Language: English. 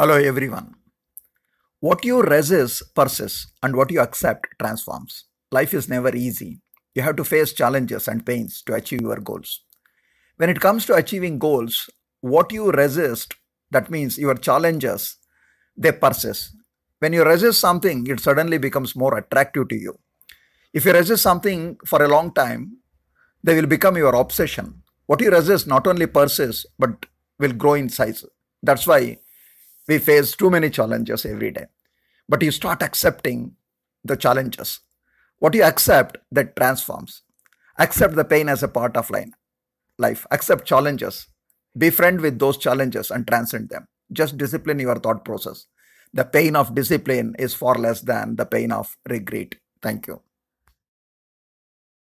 Hello everyone. What you resist persists and what you accept transforms. Life is never easy. You have to face challenges and pains to achieve your goals. When it comes to achieving goals, what you resist, that means your challenges, they persist. When you resist something, it suddenly becomes more attractive to you. If you resist something for a long time, they will become your obsession. What you resist not only persists but will grow in size. That's why we face too many challenges every day. But you start accepting the challenges. What you accept that transforms. Accept the pain as a part of life. Accept challenges. Befriend with those challenges and transcend them. Just discipline your thought process. The pain of discipline is far less than the pain of regret. Thank you.